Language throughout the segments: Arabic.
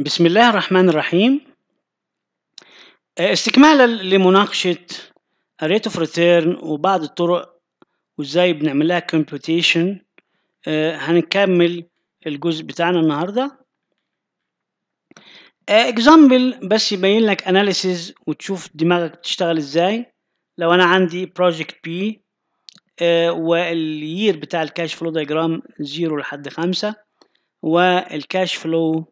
بسم الله الرحمن الرحيم آه، استكمالا لمناقشة الريت اوف ريتيرن وبعض الطرق وازاي بنعملها كومبيوتيشن آه، هنكمل الجزء بتاعنا النهارده اكزامبل آه، بس يبين لك analysis وتشوف دماغك بتشتغل ازاي لو انا عندي بروجكت بي والير بتاع الكاش فلو دايجرام 0 لحد 5 والكاش فلو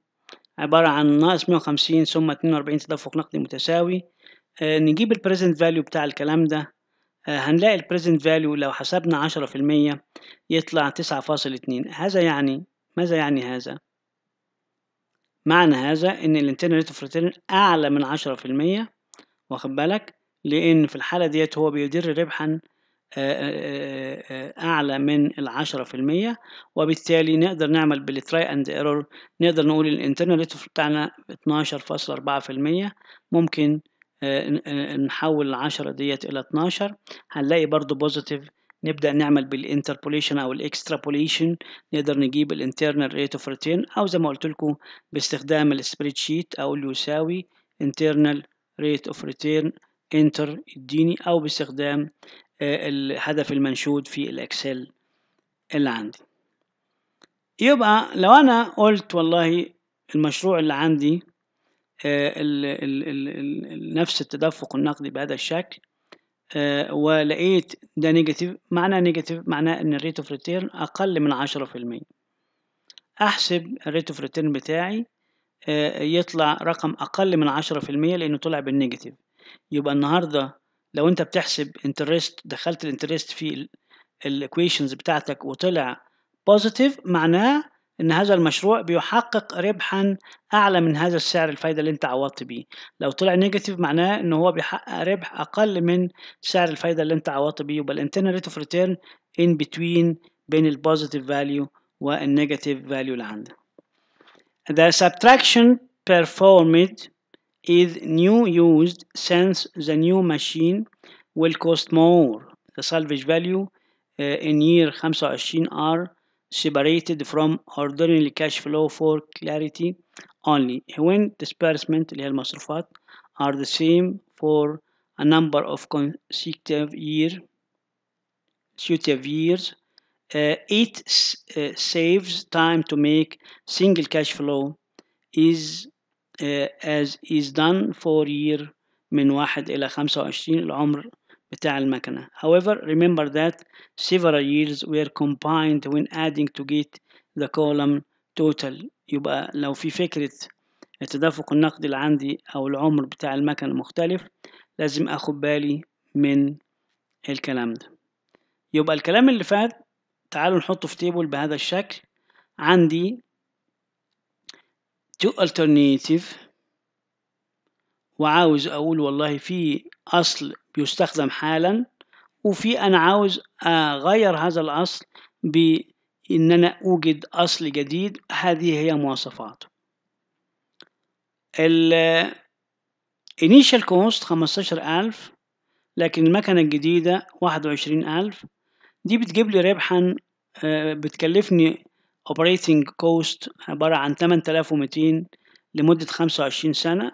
عبارة عن ناقص 150 ثم 42 تدفق نقدي متساوي آه، نجيب الـ present value بتاع الكلام ده آه، هنلاقي الـ present value لو حسبنا 10% يطلع 9.2 هذا يعني ماذا يعني هذا؟ معنى هذا إن الـ internal rate of return أعلى من 10% واخد بالك؟ لأن في الحالة ديت هو بيدر ربحا آه، آه، آه، أعلى من العشرة في المية وبالتالي نقدر نعمل بالتراي أند ايرور نقدر نقول الانترنال ريت بتاعنا اتناشر فاصلة أربعة في المية ممكن نحول العشرة ديت إلى اتناشر هنلاقي برضو بوزيتيف نبدأ نعمل بالانتربوليشن أو الاكسترابوليشن نقدر نجيب الانترنال ريت اوف ريتيرن أو زي ما قلت لكم باستخدام السبريد شيت أقول يساوي إنترنال ريت أوف ريتيرن انتر اديني أو باستخدام الهدف المنشود في الاكسل اللي عندي يبقى لو انا قلت والله المشروع اللي عندي آه، ال ال ال نفس التدفق النقدي بهذا الشكل آه، ولقيت ده نيجاتيف معناه نيجاتيف معناه ان الريت اوف ريتيرن اقل من عشرة في المية احسب الريت اوف ريتيرن بتاعي آه، يطلع رقم اقل من عشرة في المية لانه طلع بالنيجاتيف يبقى النهارده لو انت بتحسب انترست دخلت الانترست في الايكويشنز بتاعتك وطلع بوزيتيف معناه ان هذا المشروع بيحقق ربحا اعلى من هذا السعر الفايده اللي انت عوضت بيه لو طلع نيجاتيف معناه ان هو بيحقق ربح اقل من سعر الفايده اللي انت عوضت بيه يبقى الانترنال ريت اوف ريتيرن ان بتوين بين البوزيتيف فاليو والنيجاتيف فاليو اللي عندك ذا سبتراكشن performed is new used since the new machine will cost more. The salvage value uh, in year 25 are separated from ordinary cash flow for clarity only when disbursement اللي هي are the same for a number of consecutive year years uh, it uh, saves time to make single cash flow is آه، as is done for year من واحد إلى خمسة وعشرين العمر بتاع المكنة. However, remember that several years were combined when adding to get the column total. يبقى لو في فكرة التدفق النقدي اللي عندي أو العمر بتاع المكنة مختلف لازم أخد بالي من الكلام ده. يبقى الكلام اللي فات تعالوا نحطه في تيبل بهذا الشكل. عندي تو ألترنيتيف وعاوز اقول والله في اصل بيستخدم حالا وفي انا عاوز اغير هذا الاصل بان انا اوجد اصل جديد هذه هي مواصفاته ال initial cost 15000 لكن المكنة الجديدة 21000 دي بتجيب لي ربحا آه، بتكلفني operating cost عبارة عن 8200 لمدة 25 سنة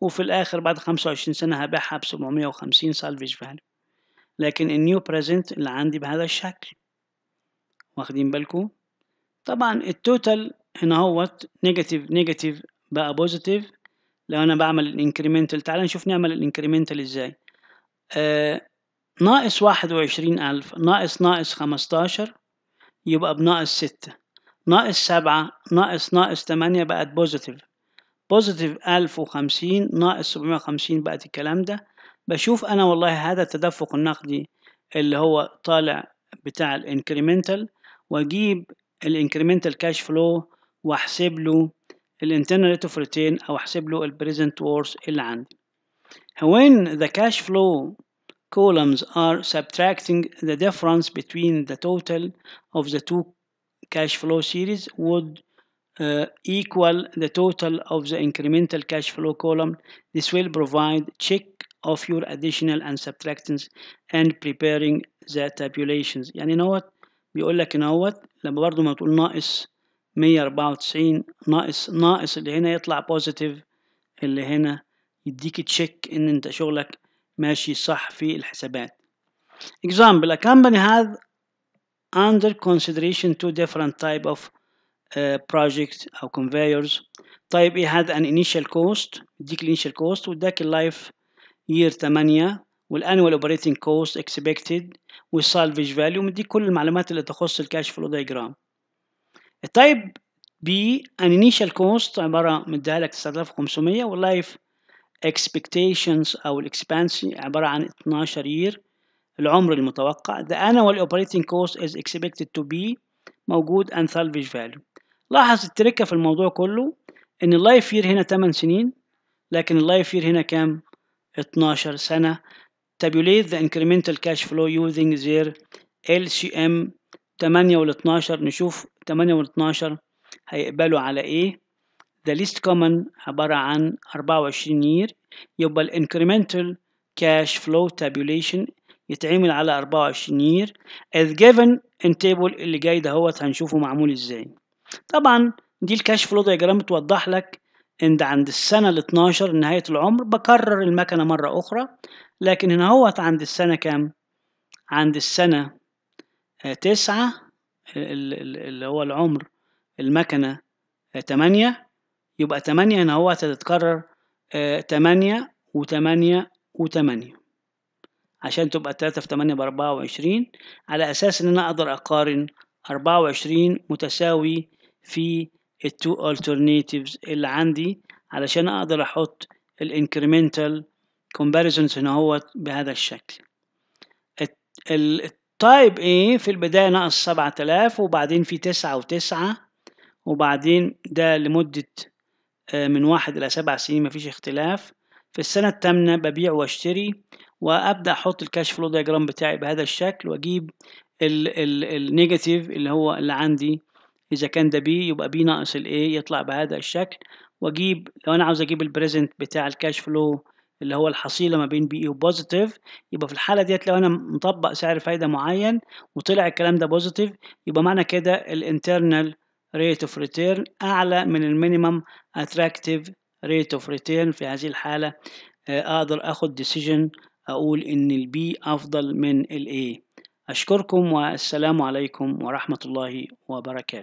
وفي الآخر بعد 25 سنة هبيعها ب 750 salvage value لكن النيو بريزنت اللي عندي بهذا الشكل واخدين بالكم طبعا التوتال هنا هوت نيجاتيف نيجاتيف بقى بوزيتيف لو انا بعمل الانكريمنتال تعال نشوف نعمل الانكريمنتال ازاي آه ناقص واحد وعشرين ألف ناقص ناقص خمستاشر يبقى بناقص ستة ناقص سبعة ناقص ناقص تمانية بقت بوزيتيف بوزيتيف ألف وخمسين ناقص سبعمية وخمسين بقت الكلام ده بشوف أنا والله هذا التدفق النقدي اللي هو طالع بتاع الانكريمنتال وأجيب الانكريمنتال كاش فلو وأحسب له الانترنال ريت اوف ريتين أو أحسب له البريزنت وورث اللي عندي. When the cash flow columns are subtracting the difference between the total of the two cash flow series would uh, equal the total of the incremental cash flow column. This will provide check of your additional and subtractions and preparing the tabulations. يعني نوت بيقول لك نوت لما برضو ما تقول ناقص 194 ناقص ناقص اللي هنا يطلع بوزيتيف اللي هنا يديك تشيك ان انت شغلك ماشي صح في الحسابات. Example a company has under consideration two different type of uh, project او conveyors طيب ايه هذا an initial cost يديك الانيشال كوست واداك اللايف year 8 operating cost expected وال salvage value ومديك كل المعلومات اللي تخص الكاش فلو diagram التايب B an initial cost عبارة مديها لك 9500 واللايف expectations او expense عبارة عن 12 year العمر المتوقع the annual operating cost is expected to be موجود and salvage value لاحظ التركة في الموضوع كله ان اللايف يير هنا 8 سنين لكن اللايف يير هنا كام 12 سنة tabulate the incremental cash flow using their LCM 8 وال 12 نشوف 8 وال 12 هيقبلوا على ايه the least common عبارة عن 24 year يبقى ال incremental cash flow tabulation يتعمل على 24 as given in table اللي جاي ده هو هنشوفه معمول ازاي طبعا دي الكاش فلو دياجرام بتوضح لك ان عند السنه ال 12 نهايه العمر بكرر المكنه مره اخرى لكن هنا هوت عند السنه كام عند السنه آه، تسعة اللي هو العمر المكنه آه، تمانية يبقى تمانية هنا هوت هتتكرر آه، تمانية وتمانية وتمانية عشان تبقى 3 في 8 ب 24 على أساس إن أنا أقدر أقارن 24 متساوي في التو alternatives اللي عندي علشان أقدر أحط الانكريمنتال comparisons هنا هو بهذا الشكل التايب ايه في البداية ناقص 7000 وبعدين في 9 و9 وبعدين ده لمدة آه، من واحد إلى سبع سنين مفيش اختلاف في السنة الثامنة ببيع واشتري وابدا احط الكاش فلو دايجرام بتاعي بهذا الشكل واجيب النيجاتيف اللي هو اللي عندي اذا كان ده بي يبقى بي ناقص الاي يطلع بهذا الشكل واجيب لو انا عاوز اجيب البريزنت بتاع الكاش فلو اللي هو الحصيله ما بين بي اي وبوزيتيف يبقى في الحاله ديت لو انا مطبق سعر فايده معين وطلع الكلام ده بوزيتيف يبقى معنى كده الانترنال ريت اوف ريتيرن اعلى من المينيمم اتراكتيف ريت اوف ريتيرن في هذه الحاله آه، اقدر اخد ديسيجن أقول إن البي أفضل من الإيه أشكركم والسلام عليكم ورحمة الله وبركاته